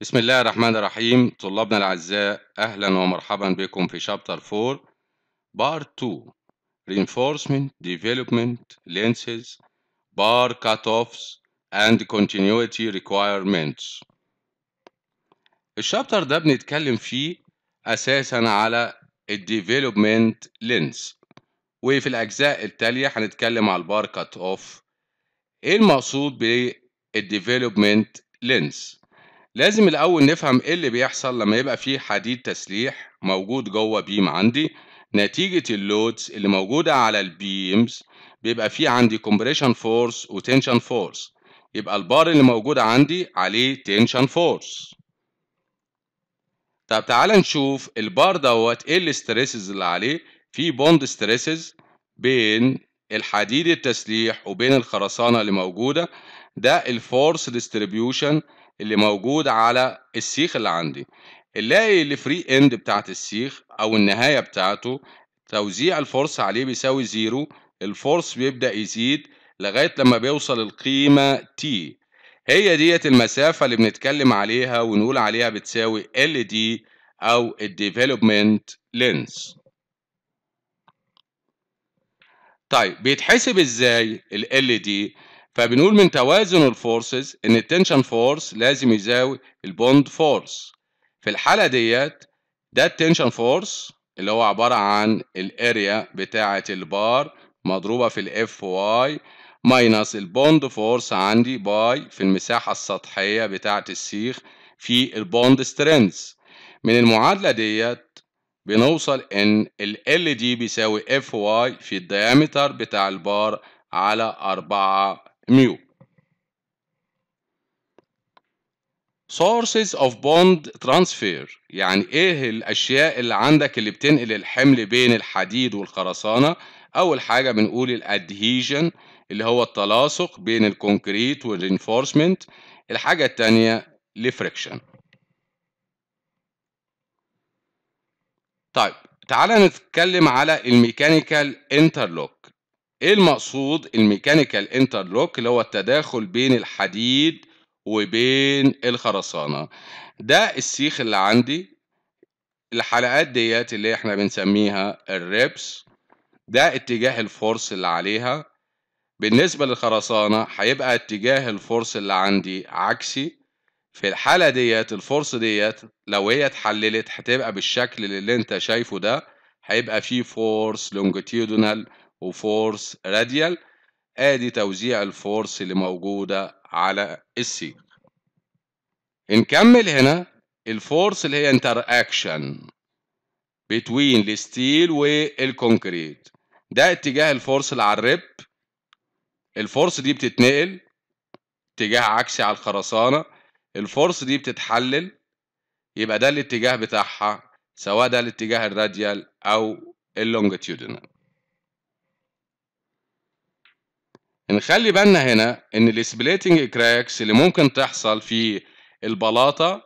بسم الله الرحمن الرحيم طلابنا الأعزاء أهلا ومرحبا بكم في شابتر 4 بار 2 Reinforcement Development Lenses Bar Cutoffs and Continuity Requirements الشابتر ده بنتكلم فيه أساسا على الديفلوبمنت lens وفي الأجزاء التالية هنتكلم على البار كات أوف إيه المقصود بالديفلوبمنت lens لازم الأول نفهم إيه اللي بيحصل لما يبقى فيه حديد تسليح موجود جوه بيم عندي نتيجة اللودز اللي موجودة على البيمز بيبقى فيه عندي compression force وتنشن force يبقى البار اللي موجود عندي عليه تنشن فورس طب تعال نشوف البار دوت ايه الاستريسز اللي عليه في بوند ستريسز بين الحديد التسليح وبين الخرسانه اللي موجوده ده الفورس ديستريبيوشن اللي موجود على السيخ اللي عندي نلاقي الفري اند بتاعت السيخ او النهاية بتاعته توزيع الفورس عليه بيساوي زيرو الفورس بيبدأ يزيد لغاية لما بيوصل القيمة T هي ديت المسافة اللي بنتكلم عليها ونقول عليها بتساوي LD أو الديفلوبمنت لينس طيب بيتحسب ازاي ال LD فبنقول من توازن الفورسز ان التنشن فورس لازم يساوي البوند فورس في الحاله ديت ده التنشن فورس اللي هو عباره عن الاريا بتاعه البار مضروبه في الاف واي ماينس البوند فورس عندي باي في المساحه السطحيه بتاعه السيخ في البوند سترينث من المعادله ديت بنوصل ان ال دي بيساوي اف واي في الديامتر بتاع البار على 4 ميو sources of bond transfer يعني ايه الاشياء اللي عندك اللي بتنقل الحمل بين الحديد والخرسانه اول حاجه بنقول الادهيجن اللي هو التلاصق بين الكونكريت والرينفورسمنت الحاجه الثانيه الفريكشن طيب تعالى نتكلم على الميكانيكال انترلوك ايه المقصود الميكانيكال انترلوك اللي هو التداخل بين الحديد وبين الخرسانه ده السيخ اللي عندي الحلقات ديت اللي احنا بنسميها الريبس ده اتجاه الفورس اللي عليها بالنسبه للخرسانه هيبقى اتجاه الفورس اللي عندي عكسي في الحاله ديت الفورس ديت لو هي اتحللت هتبقى بالشكل اللي انت شايفه ده هيبقى فيه فورس لونجيتيودونال وفورس راديال ادي توزيع الفورس اللي موجودة على السيخ نكمل هنا الفورس اللي هي انتر اكشن بتوين الستيل والكونكريت ده اتجاه الفورس اللي على الرب الفورس دي بتتنقل اتجاه عكسي على الخرسانة الفورس دي بتتحلل يبقى ده الاتجاه بتاعها سواء ده الاتجاه الراديال او اللونجتيودينال نخلي بالنا هنا ان السبليتنج كراكس اللي ممكن تحصل في البلاطه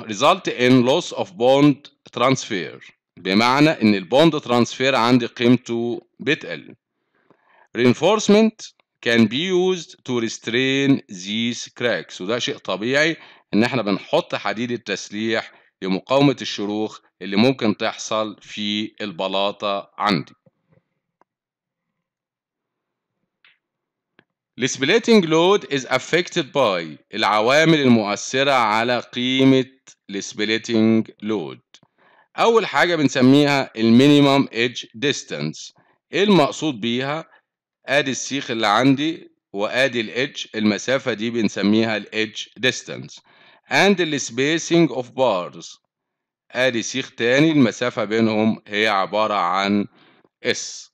ريزلت ان لوس اوف بوند ترانسفير بمعنى ان البوند ترانسفير عندي قيمته بتقل reinforcement can be used to restrain these cracks وده شيء طبيعي ان احنا بنحط حديد التسليح لمقاومه الشروخ اللي ممكن تحصل في البلاطه عندي السبليتنج لود is affected by العوامل المؤثرة على قيمة السبليتنج لود أول حاجة بنسميها المينيمم ايدج ديستانس إيه المقصود بيها؟ آدي السيخ اللي عندي وآدي الإيدج المسافة دي بنسميها الإيدج ديستانس and the spacing of bars آدي سيخ تاني المسافة بينهم هي عبارة عن S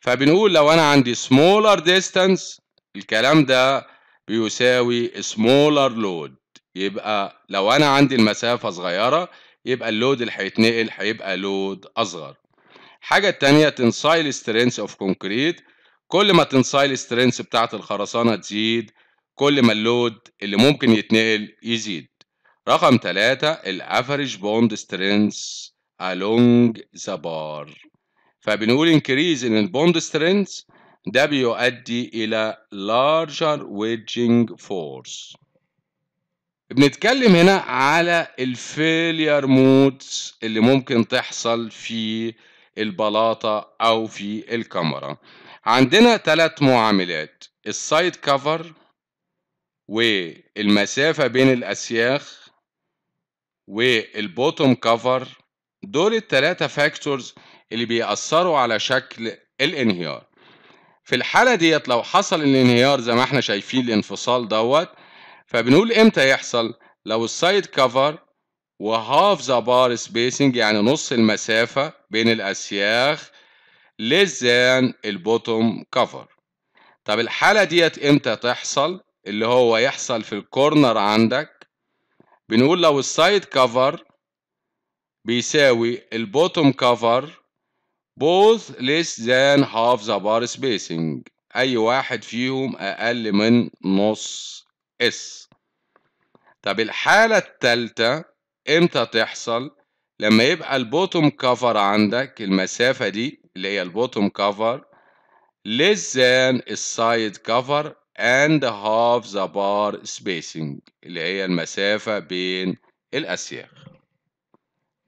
فبنقول لو أنا عندي smaller distance الكلام ده بيساوي smaller load يبقى لو أنا عندي المسافة صغيرة يبقى اللود اللي هيتنقل هيبقى لود أصغر حاجة تانية تنسايل strength of concrete كل ما تنسايل strength بتاعة الخرسانة تزيد كل ما اللود اللي ممكن يتنقل يزيد رقم تلاتة average bond strength along the bar فبنقول increase in bond strength ده بيؤدي إلى larger wedging force بنتكلم هنا على الفيلير مود اللي ممكن تحصل في البلاطة أو في الكاميرا عندنا ثلاث معاملات السايد كفر والمسافة بين الأسياخ والبوتوم كفر دول الثلاثة فاكتورز اللي بيأثروا على شكل الانهيار في الحالة ديت لو حصل الانهيار زي ما احنا شايفين الانفصال دوت فبنقول امتى يحصل لو السايد كفر وهاف ذا بار سبيسنج يعني نص المسافة بين الأسياخ لزان البوتوم كفر طب الحالة ديت امتى تحصل اللي هو يحصل في الكورنر عندك بنقول لو السايد كفر بيساوي البوتوم كفر both less than half the bar spacing اي واحد فيهم اقل من نص اس طب الحالة التالتة امتى تحصل لما يبقى البوتوم كفر عندك المسافة دي اللي هي البوتوم كفر less than السايد كفر and half the bar spacing اللي هي المسافة بين الأسياخ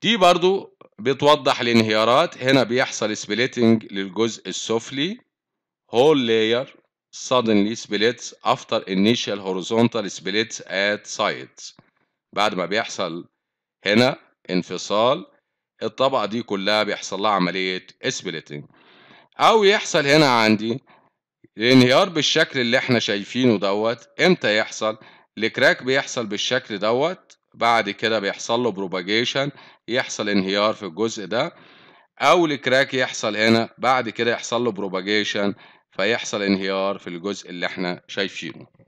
دي برضو بتوضح الانهيارات هنا بيحصل سبليتنج للجزء السفلي whole layer suddenly splits after initial horizontal splits at sides بعد ما بيحصل هنا انفصال الطبقة دي كلها بيحصل لها عملية splitting أو يحصل هنا عندي الانهيار بالشكل اللي احنا شايفينه دوت امتى يحصل؟ الكراك بيحصل بالشكل دوت بعد كده بيحصل له بروباجيشن يحصل انهيار في الجزء ده او الكراك يحصل هنا بعد كده يحصل له بروباجيشن فيحصل انهيار في الجزء اللي احنا شايفينه